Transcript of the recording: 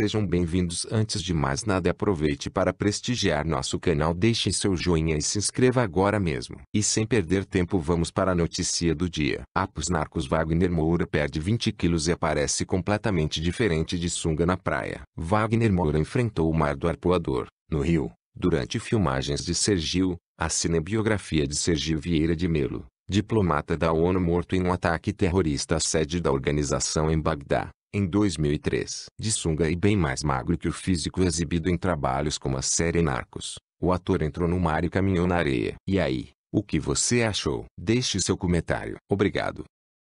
Sejam bem-vindos. Antes de mais nada, aproveite para prestigiar nosso canal. Deixe seu joinha e se inscreva agora mesmo. E sem perder tempo, vamos para a notícia do dia. Apos Narcos Wagner Moura perde 20 quilos e aparece completamente diferente de sunga na praia. Wagner Moura enfrentou o mar do arpoador, no Rio, durante filmagens de Sergio, a cinebiografia de Sergio Vieira de Melo diplomata da ONU morto em um ataque terrorista à sede da organização em Bagdá em 2003, de sunga e bem mais magro que o físico exibido em trabalhos como a série Narcos. O ator entrou no mar e caminhou na areia. E aí, o que você achou? Deixe seu comentário. Obrigado.